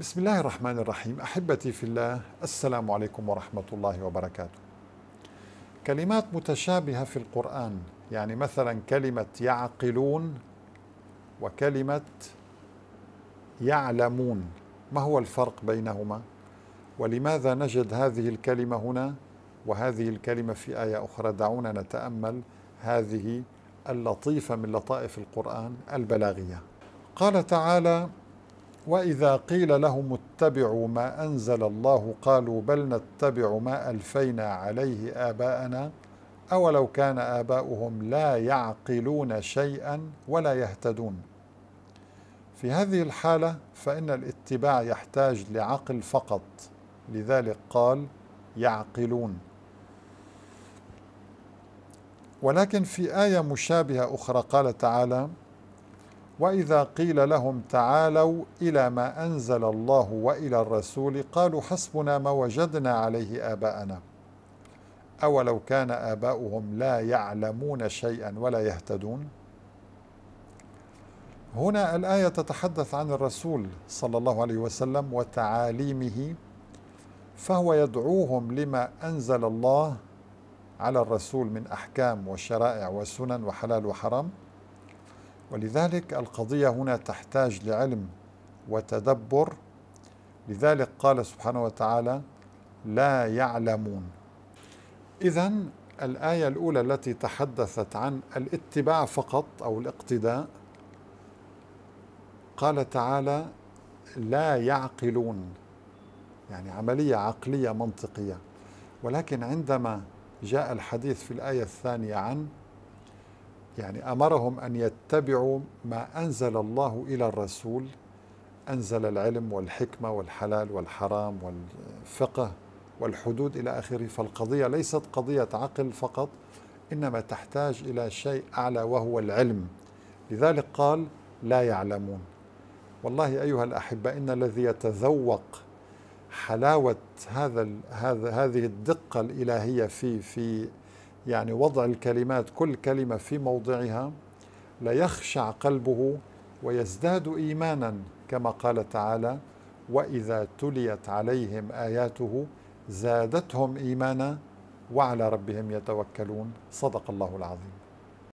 بسم الله الرحمن الرحيم احبتي في الله السلام عليكم ورحمه الله وبركاته كلمات متشابهه في القران يعني مثلا كلمه يعقلون وكلمه يعلمون ما هو الفرق بينهما ولماذا نجد هذه الكلمه هنا وهذه الكلمه في ايه اخرى دعونا نتامل هذه اللطيفه من لطائف القران البلاغيه قال تعالى واذا قيل لهم اتبعوا ما انزل الله قالوا بل نتبع ما الفينا عليه اباءنا اولو كان اباؤهم لا يعقلون شيئا ولا يهتدون في هذه الحاله فان الاتباع يحتاج لعقل فقط لذلك قال يعقلون ولكن في ايه مشابهه اخرى قال تعالى واذا قيل لهم تعالوا الى ما انزل الله والى الرسول قالوا حسبنا ما وجدنا عليه اباءنا اولو كان اباؤهم لا يعلمون شيئا ولا يهتدون هنا الايه تتحدث عن الرسول صلى الله عليه وسلم وتعاليمه فهو يدعوهم لما انزل الله على الرسول من احكام وشرائع وسنن وحلال وحرام ولذلك القضية هنا تحتاج لعلم وتدبر لذلك قال سبحانه وتعالى لا يعلمون إذا الآية الأولى التي تحدثت عن الاتباع فقط أو الاقتداء قال تعالى لا يعقلون يعني عملية عقلية منطقية ولكن عندما جاء الحديث في الآية الثانية عن يعني أمرهم أن يتبعوا ما أنزل الله إلى الرسول أنزل العلم والحكمة والحلال والحرام والفقه والحدود إلى آخره فالقضية ليست قضية عقل فقط إنما تحتاج إلى شيء أعلى وهو العلم لذلك قال لا يعلمون والله أيها الأحبة إن الذي يتذوق حلاوة هذا هذا هذه الدقة الإلهية في في يعني وضع الكلمات كل كلمة في موضعها ليخشع قلبه ويزداد إيمانا كما قال تعالى وإذا تليت عليهم آياته زادتهم إيمانا وعلى ربهم يتوكلون صدق الله العظيم